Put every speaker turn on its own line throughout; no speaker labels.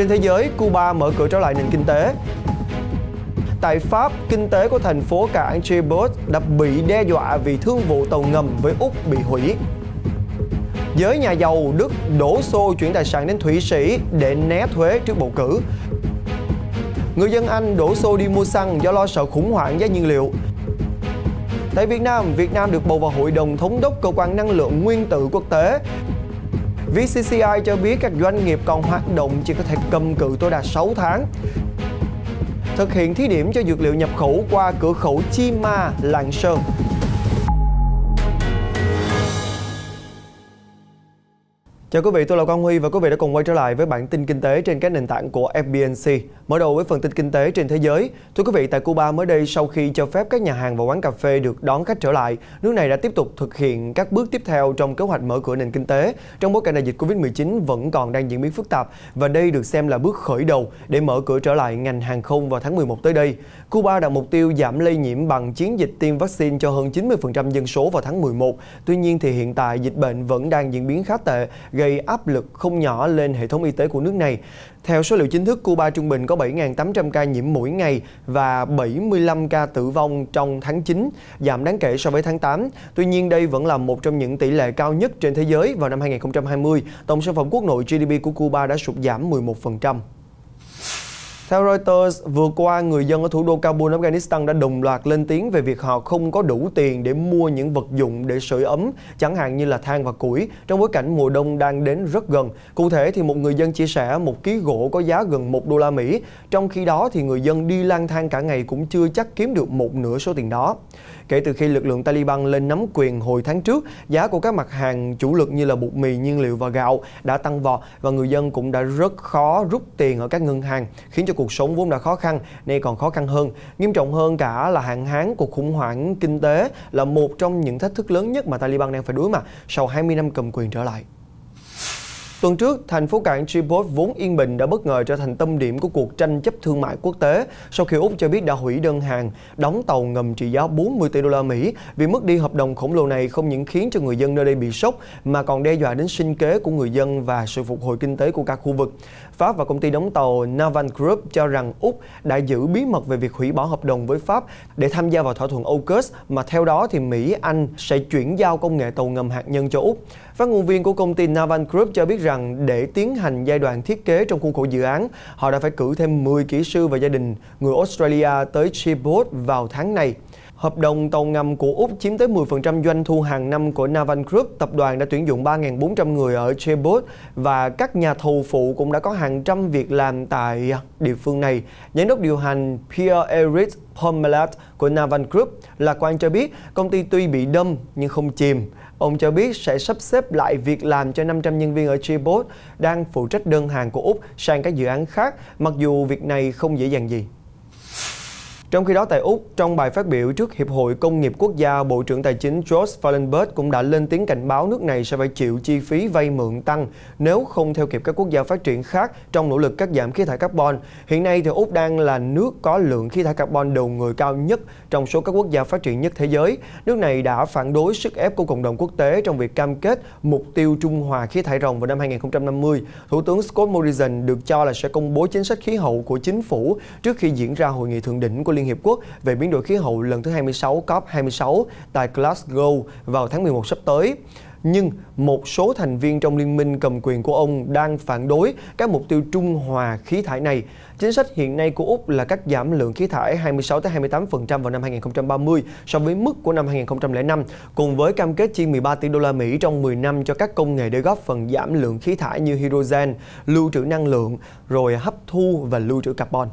Trên thế giới, Cuba mở cửa trở lại nền kinh tế. Tại Pháp, kinh tế của thành phố cảng Chibot đã bị đe dọa vì thương vụ tàu ngầm với Úc bị hủy. Giới nhà giàu Đức đổ xô chuyển tài sản đến Thụy Sĩ để né thuế trước bầu cử. Người dân Anh đổ xô đi mua xăng do lo sợ khủng hoảng giá nhiên liệu. Tại Việt Nam, Việt Nam được bầu vào Hội đồng Thống đốc Cơ quan Năng lượng Nguyên tử Quốc tế. VCCI cho biết các doanh nghiệp còn hoạt động chỉ có thể cầm cự tối đa 6 tháng. Thực hiện thí điểm cho dược liệu nhập khẩu qua cửa khẩu Chima, Lạng Sơn Chào quý vị, tôi là Quang Huy và quý vị đã cùng quay trở lại với bản tin kinh tế trên các nền tảng của FBNC. Mở đầu với phần tin kinh tế trên thế giới. Thưa quý vị, tại Cuba mới đây sau khi cho phép các nhà hàng và quán cà phê được đón khách trở lại, nước này đã tiếp tục thực hiện các bước tiếp theo trong kế hoạch mở cửa nền kinh tế trong bối cảnh đại dịch Covid-19 vẫn còn đang diễn biến phức tạp và đây được xem là bước khởi đầu để mở cửa trở lại ngành hàng không vào tháng 11 tới đây. Cuba đặt mục tiêu giảm lây nhiễm bằng chiến dịch tiêm vaccine cho hơn 90% dân số vào tháng 11. Tuy nhiên thì hiện tại dịch bệnh vẫn đang diễn biến khá tệ gây áp lực không nhỏ lên hệ thống y tế của nước này. Theo số liệu chính thức, Cuba trung bình có 7.800 ca nhiễm mỗi ngày và 75 ca tử vong trong tháng 9, giảm đáng kể so với tháng 8. Tuy nhiên, đây vẫn là một trong những tỷ lệ cao nhất trên thế giới. Vào năm 2020, tổng sản phẩm quốc nội GDP của Cuba đã sụt giảm 11%. Theo Reuters, vừa qua người dân ở thủ đô Kabul, Afghanistan đã đồng loạt lên tiếng về việc họ không có đủ tiền để mua những vật dụng để sưởi ấm, chẳng hạn như là than và củi, trong bối cảnh mùa đông đang đến rất gần. Cụ thể thì một người dân chia sẻ một ký gỗ có giá gần 1 đô la Mỹ, trong khi đó thì người dân đi lang thang cả ngày cũng chưa chắc kiếm được một nửa số tiền đó. Kể từ khi lực lượng Taliban lên nắm quyền hồi tháng trước, giá của các mặt hàng chủ lực như là bột mì, nhiên liệu và gạo đã tăng vọt và người dân cũng đã rất khó rút tiền ở các ngân hàng, khiến cho cuộc sống vốn đã khó khăn nay còn khó khăn hơn. Nghiêm trọng hơn cả là hạn hán cuộc khủng hoảng kinh tế là một trong những thách thức lớn nhất mà Taliban đang phải đối mặt sau 20 năm cầm quyền trở lại. Tuần trước, thành phố cảng Tripoli vốn yên bình đã bất ngờ trở thành tâm điểm của cuộc tranh chấp thương mại quốc tế sau khi Úc cho biết đã hủy đơn hàng đóng tàu ngầm trị giá 40 tỷ đô la Mỹ vì mất đi hợp đồng khổng lồ này không những khiến cho người dân nơi đây bị sốc mà còn đe dọa đến sinh kế của người dân và sự phục hồi kinh tế của các khu vực. Pháp và công ty đóng tàu Navan Group cho rằng Úc đã giữ bí mật về việc hủy bỏ hợp đồng với Pháp để tham gia vào thỏa thuận AUKUS mà theo đó thì Mỹ, Anh sẽ chuyển giao công nghệ tàu ngầm hạt nhân cho Úc. Phát ngôn viên của công ty Navan Group cho biết rằng để tiến hành giai đoạn thiết kế trong khuôn khổ dự án, họ đã phải cử thêm 10 kỹ sư và gia đình người Australia tới Chibot vào tháng này. Hợp đồng tàu ngầm của Úc chiếm tới 10% doanh thu hàng năm của Navan Group. Tập đoàn đã tuyển dụng 3.400 người ở Chebot và các nhà thầu phụ cũng đã có hàng trăm việc làm tại địa phương này. Giám đốc điều hành Pierre-Eric Pomelat của Navan Group lạc quan cho biết công ty tuy bị đâm nhưng không chìm. Ông cho biết sẽ sắp xếp lại việc làm cho 500 nhân viên ở Chebot đang phụ trách đơn hàng của Úc sang các dự án khác mặc dù việc này không dễ dàng gì. Trong khi đó tại Úc, trong bài phát biểu trước Hiệp hội Công nghiệp Quốc gia, Bộ trưởng Tài chính George Fallenberg cũng đã lên tiếng cảnh báo nước này sẽ phải chịu chi phí vay mượn tăng nếu không theo kịp các quốc gia phát triển khác trong nỗ lực cắt giảm khí thải carbon. Hiện nay thì Úc đang là nước có lượng khí thải carbon đầu người cao nhất trong số các quốc gia phát triển nhất thế giới. Nước này đã phản đối sức ép của cộng đồng quốc tế trong việc cam kết mục tiêu trung hòa khí thải rồng vào năm 2050. Thủ tướng Scott Morrison được cho là sẽ công bố chính sách khí hậu của chính phủ trước khi diễn ra hội nghị thượng đỉnh của Liên Liên Hiệp Quốc về biến đổi khí hậu lần thứ 26 COP26 tại Glasgow vào tháng 11 sắp tới. Nhưng một số thành viên trong liên minh cầm quyền của ông đang phản đối các mục tiêu trung hòa khí thải này. Chính sách hiện nay của Úc là cắt giảm lượng khí thải 26-28% vào năm 2030 so với mức của năm 2005, cùng với cam kết chi 13 tỷ đô la Mỹ trong 10 năm cho các công nghệ để góp phần giảm lượng khí thải như hydrogen, lưu trữ năng lượng, rồi hấp thu và lưu trữ carbon.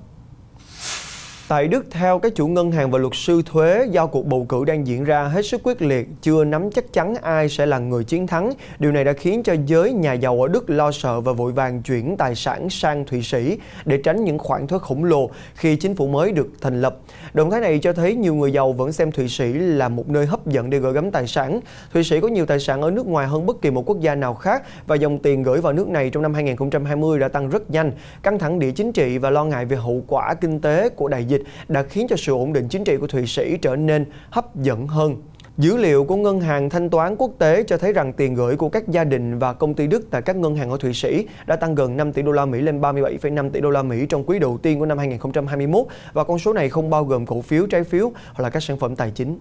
Tại Đức, theo các chủ ngân hàng và luật sư thuế, do cuộc bầu cử đang diễn ra hết sức quyết liệt, chưa nắm chắc chắn ai sẽ là người chiến thắng. Điều này đã khiến cho giới nhà giàu ở Đức lo sợ và vội vàng chuyển tài sản sang Thụy Sĩ để tránh những khoản thuế khổng lồ khi chính phủ mới được thành lập. Động thái này cho thấy nhiều người giàu vẫn xem Thụy Sĩ là một nơi hấp dẫn để gửi gắm tài sản. Thụy Sĩ có nhiều tài sản ở nước ngoài hơn bất kỳ một quốc gia nào khác và dòng tiền gửi vào nước này trong năm 2020 đã tăng rất nhanh. Căng thẳng địa chính trị và lo ngại về hậu quả kinh tế của đại dịch dịch đã khiến cho sự ổn định chính trị của Thụy Sĩ trở nên hấp dẫn hơn. Dữ liệu của Ngân hàng Thanh toán Quốc tế cho thấy rằng tiền gửi của các gia đình và công ty Đức tại các ngân hàng ở Thụy Sĩ đã tăng gần 5 tỷ đô la Mỹ lên 37,5 tỷ đô la Mỹ trong quý đầu tiên của năm 2021 và con số này không bao gồm cổ phiếu, trái phiếu hoặc là các sản phẩm tài chính.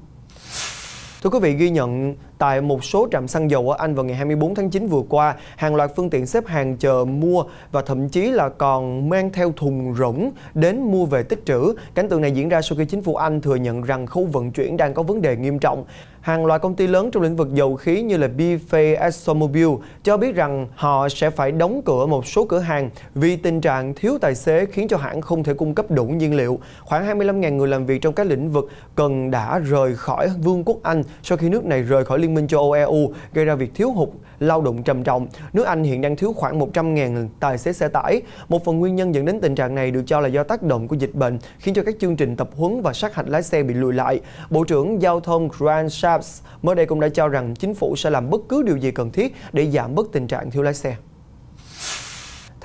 Thưa quý vị, ghi nhận tại một số trạm xăng dầu ở Anh vào ngày 24 tháng 9 vừa qua, hàng loạt phương tiện xếp hàng chờ mua và thậm chí là còn mang theo thùng rỗng đến mua về tích trữ. Cảnh tượng này diễn ra sau khi chính phủ Anh thừa nhận rằng khâu vận chuyển đang có vấn đề nghiêm trọng hàng loạt công ty lớn trong lĩnh vực dầu khí như là BP, ExxonMobil cho biết rằng họ sẽ phải đóng cửa một số cửa hàng vì tình trạng thiếu tài xế khiến cho hãng không thể cung cấp đủ nhiên liệu. Khoảng 25.000 người làm việc trong các lĩnh vực cần đã rời khỏi Vương quốc Anh sau khi nước này rời khỏi Liên minh châu Âu EU gây ra việc thiếu hụt lao động trầm trọng. Nước Anh hiện đang thiếu khoảng 100.000 tài xế xe tải. Một phần nguyên nhân dẫn đến tình trạng này được cho là do tác động của dịch bệnh khiến cho các chương trình tập huấn và sát hạch lái xe bị lùi lại. Bộ trưởng Giao thông Grant Shapps mới đây cũng đã cho rằng chính phủ sẽ làm bất cứ điều gì cần thiết để giảm bớt tình trạng thiếu lái xe.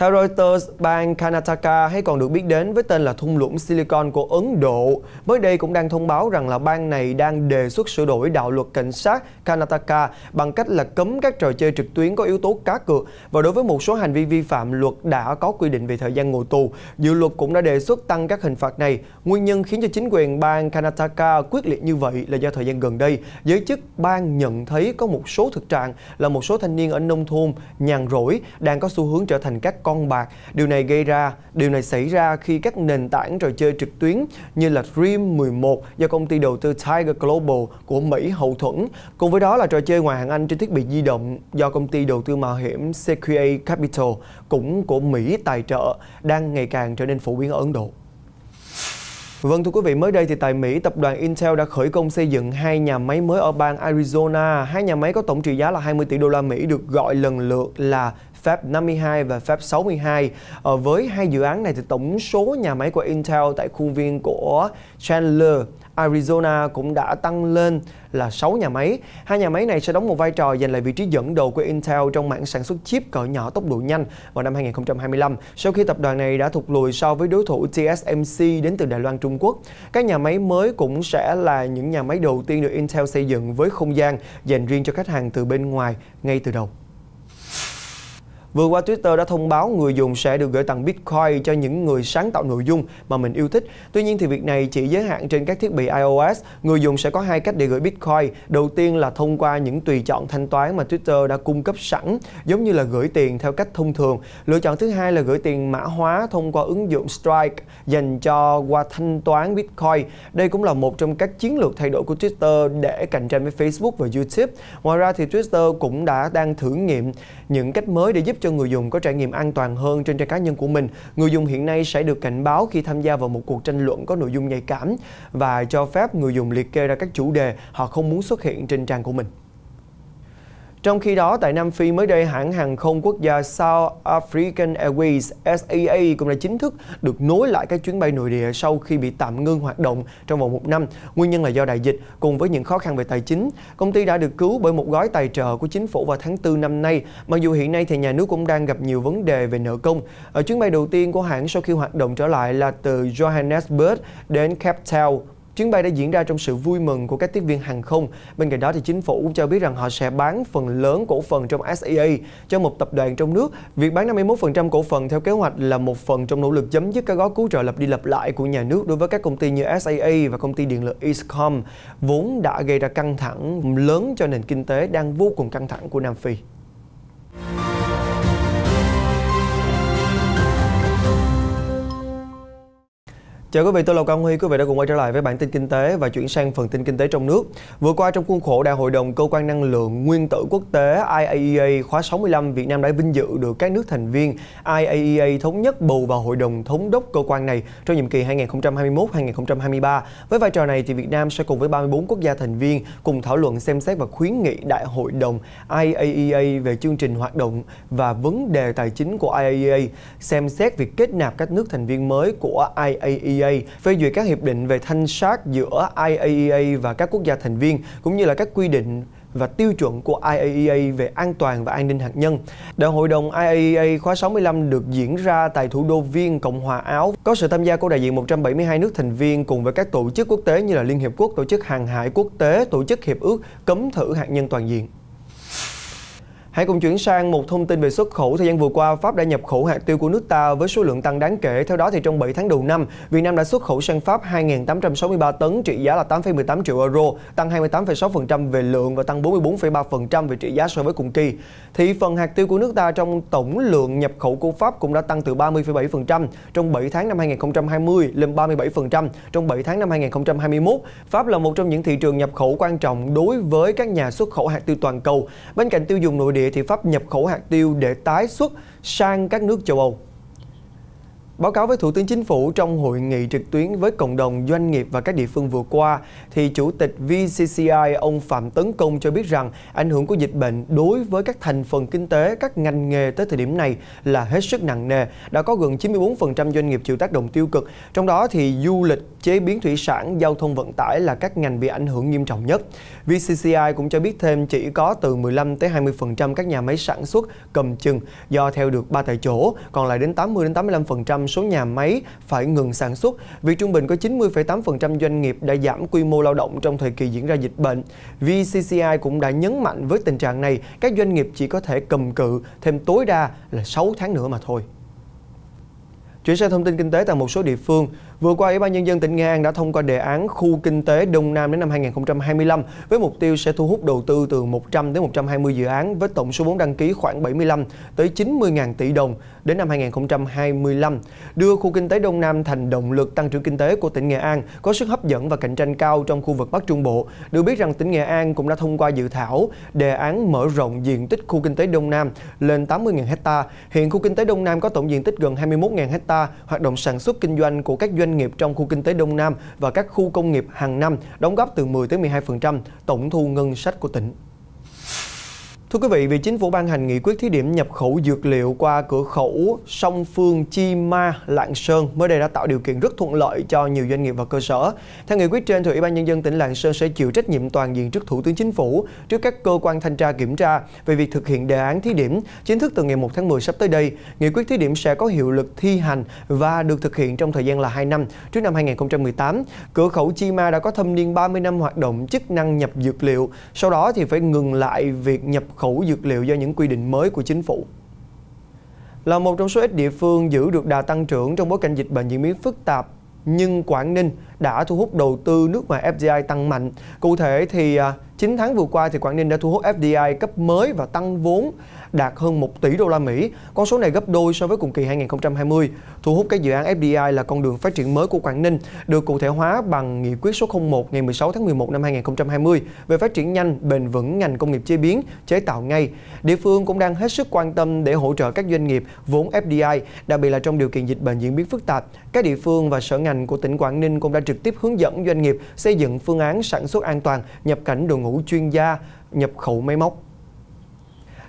Theo Reuters, bang Karnataka hay còn được biết đến với tên là thung lũng Silicon của Ấn Độ, mới đây cũng đang thông báo rằng là bang này đang đề xuất sửa đổi đạo luật cảnh sát Karnataka bằng cách là cấm các trò chơi trực tuyến có yếu tố cá cược và đối với một số hành vi vi phạm luật đã có quy định về thời gian ngồi tù. Dự luật cũng đã đề xuất tăng các hình phạt này. Nguyên nhân khiến cho chính quyền bang Karnataka quyết liệt như vậy là do thời gian gần đây, giới chức bang nhận thấy có một số thực trạng là một số thanh niên ở nông thôn nhàn rỗi đang có xu hướng trở thành các con con bạc. Điều này gây ra, điều này xảy ra khi các nền tảng trò chơi trực tuyến như là Dream 11 do công ty đầu tư Tiger Global của Mỹ hậu thuẫn, cùng với đó là trò chơi ngoài hàng Anh trên thiết bị di động do công ty đầu tư mạo hiểm Sequoia Capital cũng của Mỹ tài trợ đang ngày càng trở nên phổ biến ở Ấn Độ. Vâng thưa quý vị, mới đây thì tại Mỹ, tập đoàn Intel đã khởi công xây dựng hai nhà máy mới ở bang Arizona. Hai nhà máy có tổng trị giá là 20 tỷ đô la Mỹ được gọi lần lượt là Fab 52 và Fab 62. Ờ, với hai dự án này thì tổng số nhà máy của Intel tại khuôn viên của Chandler Arizona cũng đã tăng lên là 6 nhà máy. Hai nhà máy này sẽ đóng một vai trò giành lại vị trí dẫn đầu của Intel trong mảng sản xuất chip cỡ nhỏ tốc độ nhanh vào năm 2025 sau khi tập đoàn này đã thụt lùi so với đối thủ TSMC đến từ Đài Loan Trung Quốc. Các nhà máy mới cũng sẽ là những nhà máy đầu tiên được Intel xây dựng với không gian dành riêng cho khách hàng từ bên ngoài ngay từ đầu. Vừa qua Twitter đã thông báo người dùng sẽ được gửi tặng Bitcoin cho những người sáng tạo nội dung mà mình yêu thích. Tuy nhiên thì việc này chỉ giới hạn trên các thiết bị iOS. Người dùng sẽ có hai cách để gửi Bitcoin. Đầu tiên là thông qua những tùy chọn thanh toán mà Twitter đã cung cấp sẵn, giống như là gửi tiền theo cách thông thường. Lựa chọn thứ hai là gửi tiền mã hóa thông qua ứng dụng Strike dành cho qua thanh toán Bitcoin. Đây cũng là một trong các chiến lược thay đổi của Twitter để cạnh tranh với Facebook và YouTube. Ngoài ra thì Twitter cũng đã đang thử nghiệm những cách mới để giúp cho người dùng có trải nghiệm an toàn hơn trên trang cá nhân của mình. Người dùng hiện nay sẽ được cảnh báo khi tham gia vào một cuộc tranh luận có nội dung nhạy cảm và cho phép người dùng liệt kê ra các chủ đề họ không muốn xuất hiện trên trang của mình. Trong khi đó, tại Nam Phi mới đây, hãng hàng không quốc gia South African Airways SAA cũng đã chính thức được nối lại các chuyến bay nội địa sau khi bị tạm ngưng hoạt động trong vòng một năm. Nguyên nhân là do đại dịch cùng với những khó khăn về tài chính. Công ty đã được cứu bởi một gói tài trợ của chính phủ vào tháng 4 năm nay. Mặc dù hiện nay thì nhà nước cũng đang gặp nhiều vấn đề về nợ công. Ở chuyến bay đầu tiên của hãng sau khi hoạt động trở lại là từ Johannesburg đến Cape Town, Chuyến bay đã diễn ra trong sự vui mừng của các tiếp viên hàng không. Bên cạnh đó thì chính phủ cũng cho biết rằng họ sẽ bán phần lớn cổ phần trong SEA cho một tập đoàn trong nước. Việc bán 51% cổ phần theo kế hoạch là một phần trong nỗ lực chấm dứt các gói cứu trợ lặp đi lặp lại của nhà nước đối với các công ty như SAA e và công ty điện lực Escom vốn đã gây ra căng thẳng lớn cho nền kinh tế đang vô cùng căng thẳng của Nam Phi. Chào quý vị, tôi là Cao Huy. Quý vị đã cùng quay trở lại với bản tin kinh tế và chuyển sang phần tin kinh tế trong nước. Vừa qua trong khuôn khổ Đại hội đồng Cơ quan Năng lượng Nguyên tử Quốc tế IAEA e khóa 65, Việt Nam đã vinh dự được các nước thành viên IAEA e thống nhất bầu vào Hội đồng Thống đốc cơ quan này trong nhiệm kỳ 2021-2023. Với vai trò này, thì Việt Nam sẽ cùng với 34 quốc gia thành viên cùng thảo luận, xem xét và khuyến nghị Đại hội đồng IAEA e về chương trình hoạt động và vấn đề tài chính của IAEA, xem xét việc kết nạp các nước thành viên mới của IAEA IAEA phê duyệt các hiệp định về thanh sát giữa IAEA e và các quốc gia thành viên cũng như là các quy định và tiêu chuẩn của IAEA e về an toàn và an ninh hạt nhân. Đại hội đồng IAEA e khóa 65 được diễn ra tại thủ đô Viên, Cộng hòa Áo, có sự tham gia của đại diện 172 nước thành viên cùng với các tổ chức quốc tế như là Liên Hiệp Quốc, Tổ chức Hàng hải Quốc tế, Tổ chức Hiệp ước cấm thử hạt nhân toàn diện. Hãy cùng chuyển sang một thông tin về xuất khẩu. Thời gian vừa qua, Pháp đã nhập khẩu hạt tiêu của nước ta với số lượng tăng đáng kể. Theo đó, thì trong 7 tháng đầu năm, Việt Nam đã xuất khẩu sang Pháp 2.863 tấn, trị giá là 8,18 triệu euro, tăng 28,6% về lượng và tăng 44,3% về trị giá so với cùng kỳ. thì phần hạt tiêu của nước ta trong tổng lượng nhập khẩu của Pháp cũng đã tăng từ 30,7% trong 7 tháng năm 2020 lên 37% trong 7 tháng năm 2021. Pháp là một trong những thị trường nhập khẩu quan trọng đối với các nhà xuất khẩu hạt tiêu toàn cầu. Bên cạnh tiêu dùng nội địa, địa thì Pháp nhập khẩu hạt tiêu để tái xuất sang các nước châu Âu. Báo cáo với Thủ tướng Chính phủ trong hội nghị trực tuyến với cộng đồng doanh nghiệp và các địa phương vừa qua, thì Chủ tịch VCCI ông Phạm Tấn Công cho biết rằng ảnh hưởng của dịch bệnh đối với các thành phần kinh tế, các ngành nghề tới thời điểm này là hết sức nặng nề. Đã có gần 94% doanh nghiệp chịu tác động tiêu cực, trong đó thì du lịch, chế biến thủy sản, giao thông vận tải là các ngành bị ảnh hưởng nghiêm trọng nhất. VCCI cũng cho biết thêm chỉ có từ 15 tới 20% các nhà máy sản xuất cầm chừng do theo được ba tại chỗ, còn lại đến 80 đến 85% số nhà máy phải ngừng sản xuất. Việc trung bình có 90,8% doanh nghiệp đã giảm quy mô lao động trong thời kỳ diễn ra dịch bệnh. VCCI cũng đã nhấn mạnh với tình trạng này, các doanh nghiệp chỉ có thể cầm cự thêm tối đa là 6 tháng nữa mà thôi. Chuyển sang thông tin kinh tế tại một số địa phương, Vừa qua, Ủy ban Nhân dân tỉnh Nghệ An đã thông qua đề án khu kinh tế Đông Nam đến năm 2025 với mục tiêu sẽ thu hút đầu tư từ 100 đến 120 dự án với tổng số vốn đăng ký khoảng 75 tới 90.000 tỷ đồng đến năm 2025, đưa khu kinh tế Đông Nam thành động lực tăng trưởng kinh tế của tỉnh Nghệ An có sức hấp dẫn và cạnh tranh cao trong khu vực Bắc Trung Bộ. Được biết rằng tỉnh Nghệ An cũng đã thông qua dự thảo đề án mở rộng diện tích khu kinh tế Đông Nam lên 80.000 ha. Hiện khu kinh tế Đông Nam có tổng diện tích gần 21.000 ha, hoạt động sản xuất kinh doanh của các doanh doanh nghiệp trong khu kinh tế Đông Nam và các khu công nghiệp hàng năm đóng góp từ 10 tới 12% tổng thu ngân sách của tỉnh. Thưa quý vị, vì chính phủ ban hành nghị quyết thí điểm nhập khẩu dược liệu qua cửa khẩu song phương Chi Ma, Lạng Sơn mới đây đã tạo điều kiện rất thuận lợi cho nhiều doanh nghiệp và cơ sở. Theo nghị quyết trên, thì Ủy ban Nhân dân tỉnh Lạng Sơn sẽ chịu trách nhiệm toàn diện trước Thủ tướng Chính phủ, trước các cơ quan thanh tra kiểm tra về việc thực hiện đề án thí điểm chính thức từ ngày 1 tháng 10 sắp tới đây. Nghị quyết thí điểm sẽ có hiệu lực thi hành và được thực hiện trong thời gian là 2 năm trước năm 2018. Cửa khẩu Chi Ma đã có thâm niên 30 năm hoạt động chức năng nhập dược liệu, sau đó thì phải ngừng lại việc nhập khẩu dược liệu do những quy định mới của chính phủ. Là một trong số ít địa phương giữ được đà tăng trưởng trong bối cảnh dịch bệnh diễn biến phức tạp, nhưng Quảng Ninh đã thu hút đầu tư nước ngoài FDI tăng mạnh. Cụ thể thì 9 à, tháng vừa qua thì Quảng Ninh đã thu hút FDI cấp mới và tăng vốn đạt hơn 1 tỷ đô la Mỹ. Con số này gấp đôi so với cùng kỳ 2020. Thu hút các dự án FDI là con đường phát triển mới của Quảng Ninh, được cụ thể hóa bằng nghị quyết số 01 ngày 16 tháng 11 năm 2020 về phát triển nhanh, bền vững ngành công nghiệp chế biến, chế tạo ngay. Địa phương cũng đang hết sức quan tâm để hỗ trợ các doanh nghiệp vốn FDI, đặc biệt là trong điều kiện dịch bệnh diễn biến phức tạp. Các địa phương và sở ngành của tỉnh Quảng Ninh cũng đã trực tiếp hướng dẫn doanh nghiệp xây dựng phương án sản xuất an toàn, nhập cảnh đội ngũ chuyên gia, nhập khẩu máy móc.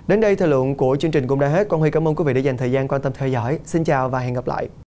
Đến đây thời lượng của chương trình cũng đã hết. Quang Huy cảm ơn quý vị đã dành thời gian quan tâm theo dõi. Xin chào và hẹn gặp lại.